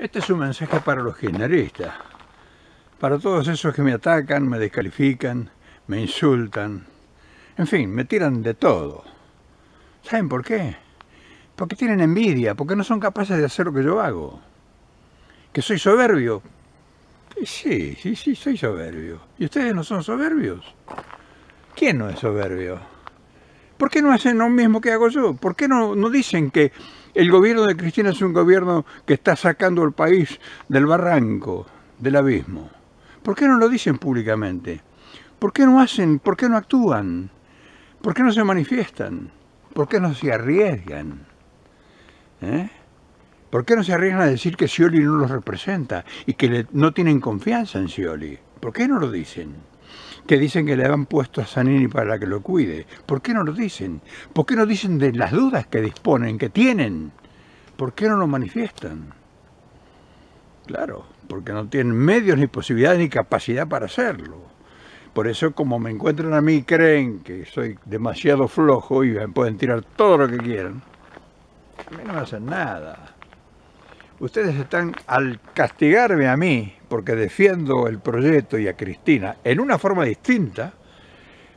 Este es un mensaje para los kirchneristas, para todos esos que me atacan, me descalifican, me insultan, en fin, me tiran de todo. ¿Saben por qué? Porque tienen envidia, porque no son capaces de hacer lo que yo hago. Que soy soberbio. Sí, sí, sí, soy soberbio. ¿Y ustedes no son soberbios? ¿Quién no es soberbio? ¿Por qué no hacen lo mismo que hago yo? ¿Por qué no, dicen que el gobierno de Cristina es un gobierno que está sacando al país del barranco, del abismo? ¿Por qué no lo dicen públicamente? ¿Por qué no hacen? ¿Por qué no actúan? ¿Por qué no se manifiestan? ¿Por qué no se arriesgan? ¿Eh? ¿Por qué no se arriesgan a decir que Scioli no los representa y que no tienen confianza en Scioli? ¿Por qué no lo dicen? que dicen que le han puesto a Sanini para que lo cuide. ¿Por qué no lo dicen? ¿Por qué no dicen de las dudas que disponen, que tienen? ¿Por qué no lo manifiestan? Claro, porque no tienen medios, ni posibilidades, ni capacidad para hacerlo. Por eso, como me encuentran a mí, creen que soy demasiado flojo y me pueden tirar todo lo que quieran. A mí no me hacen nada. Ustedes están, al castigarme a mí, porque defiendo el proyecto y a Cristina en una forma distinta,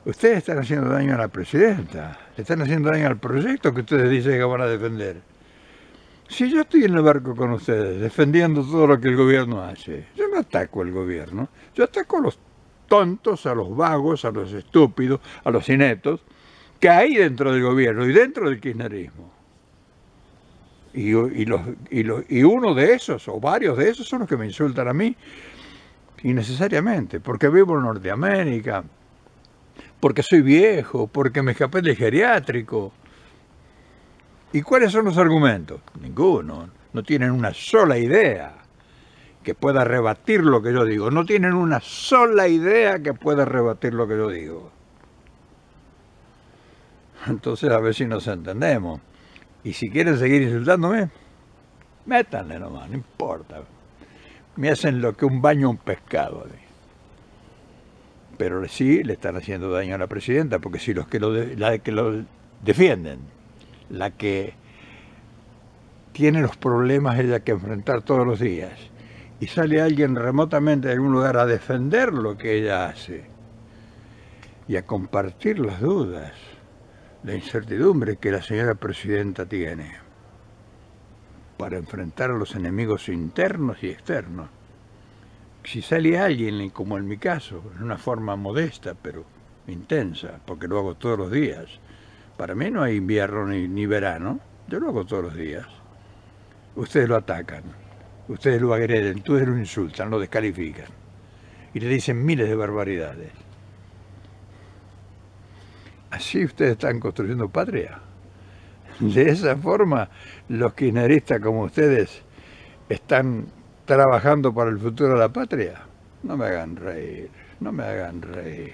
ustedes están haciendo daño a la presidenta, están haciendo daño al proyecto que ustedes dicen que van a defender. Si yo estoy en el barco con ustedes, defendiendo todo lo que el gobierno hace, yo no ataco al gobierno, yo ataco a los tontos, a los vagos, a los estúpidos, a los inetos, que hay dentro del gobierno y dentro del kirchnerismo. Y, los, y, uno de esos, o varios de esos, son los que me insultan a mí, innecesariamente, porque vivo en Norteamérica, porque soy viejo, porque me escapé del geriátrico. ¿Y cuáles son los argumentos? Ninguno. No tienen una sola idea que pueda rebatir lo que yo digo. No tienen una sola idea que pueda rebatir lo que yo digo. Entonces a ver si nos entendemos. Y si quieren seguir insultándome, métanle nomás, no importa. Me hacen lo que un baño a un pescado. Pero sí le están haciendo daño a la presidenta, porque si los que lo, la que lo defienden, la que tiene los problemas ella que enfrentar todos los días, y sale alguien remotamente de algún lugar a defender lo que ella hace y a compartir las dudas, la incertidumbre que la señora presidenta tiene para enfrentar a los enemigos internos y externos. Si sale alguien, como en mi caso, en una forma modesta, pero intensa, porque lo hago todos los días, para mí no hay invierno ni, ni verano, yo lo hago todos los días. Ustedes lo atacan, ustedes lo agreden, ustedes lo insultan, lo descalifican y le dicen miles de barbaridades. Si ustedes están construyendo patria. De esa forma, los kirchneristas como ustedes están trabajando para el futuro de la patria. No me hagan reír, no me hagan reír.